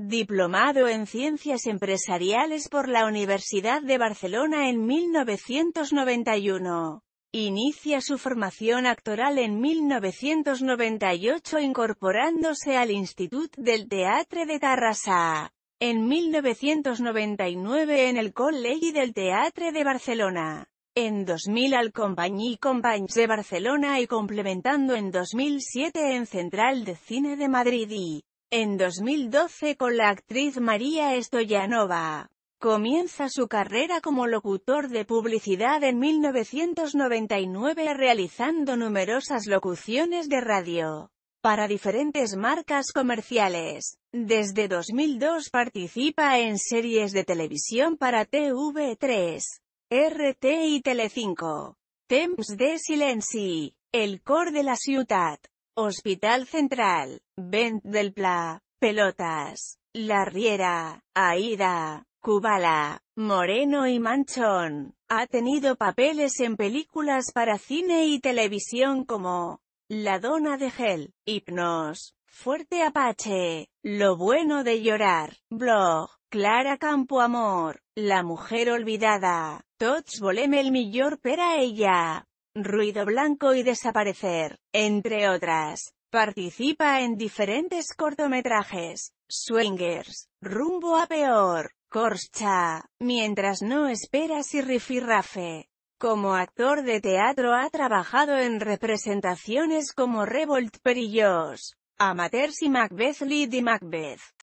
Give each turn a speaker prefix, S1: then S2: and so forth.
S1: Diplomado en Ciencias Empresariales por la Universidad de Barcelona en 1991. Inicia su formación actoral en 1998 incorporándose al Institut del Teatre de Tarrasa. En 1999 en el Colegi del Teatre de Barcelona. En 2000 al Compagnie Companys de Barcelona y complementando en 2007 en Central de Cine de Madrid y en 2012 con la actriz María Estoyanova. Comienza su carrera como locutor de publicidad en 1999 realizando numerosas locuciones de radio para diferentes marcas comerciales. Desde 2002 participa en series de televisión para TV3, RT y Telecinco. Temps de silenci, El cor de la ciutat. Hospital Central, Vent del Pla, Pelotas, La Riera, Aida, Cubala, Moreno y Manchón. Ha tenido papeles en películas para cine y televisión como La Dona de Gel, Hipnos, Fuerte Apache, Lo Bueno de Llorar, Blog, Clara Campo Amor, La Mujer Olvidada, Tots volem el millor per a ella ruido blanco y desaparecer, entre otras. Participa en diferentes cortometrajes, Swingers, Rumbo a Peor, Corcha, Mientras no esperas y Rafe. Como actor de teatro ha trabajado en representaciones como Revolt Perillos, Amateurs y Macbeth Lee Macbeth.